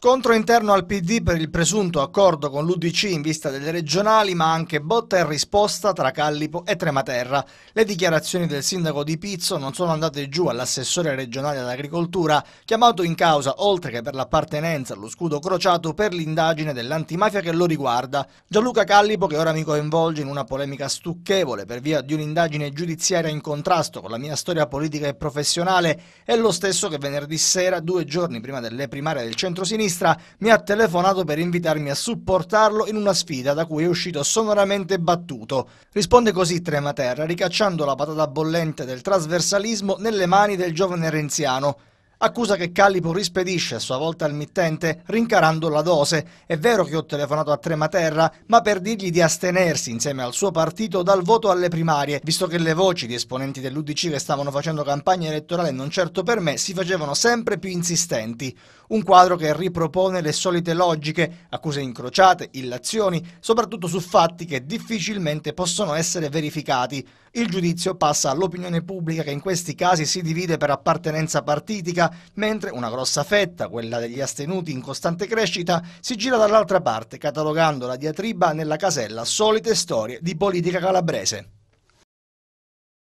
Scontro interno al PD per il presunto accordo con l'Udc in vista delle regionali, ma anche botta e risposta tra Callipo e Trematerra. Le dichiarazioni del sindaco di Pizzo non sono andate giù all'assessore regionale all'agricoltura, chiamato in causa, oltre che per l'appartenenza allo scudo crociato, per l'indagine dell'antimafia che lo riguarda. Gianluca Callipo, che ora mi coinvolge in una polemica stucchevole per via di un'indagine giudiziaria in contrasto con la mia storia politica e professionale, è lo stesso che venerdì sera, due giorni prima delle primarie del centro-sinistra, sinistra mi ha telefonato per invitarmi a supportarlo in una sfida da cui è uscito sonoramente battuto. Risponde così Trematerra, ricacciando la patata bollente del trasversalismo nelle mani del giovane renziano. Accusa che Calipo rispedisce a sua volta al mittente rincarando la dose. È vero che ho telefonato a Trematerra, ma per dirgli di astenersi insieme al suo partito dal voto alle primarie, visto che le voci di esponenti dell'UDC che stavano facendo campagna elettorale non certo per me si facevano sempre più insistenti. Un quadro che ripropone le solite logiche, accuse incrociate, illazioni, soprattutto su fatti che difficilmente possono essere verificati. Il giudizio passa all'opinione pubblica che in questi casi si divide per appartenenza partitica, mentre una grossa fetta, quella degli astenuti in costante crescita, si gira dall'altra parte, catalogando la diatriba nella casella solite storie di politica calabrese.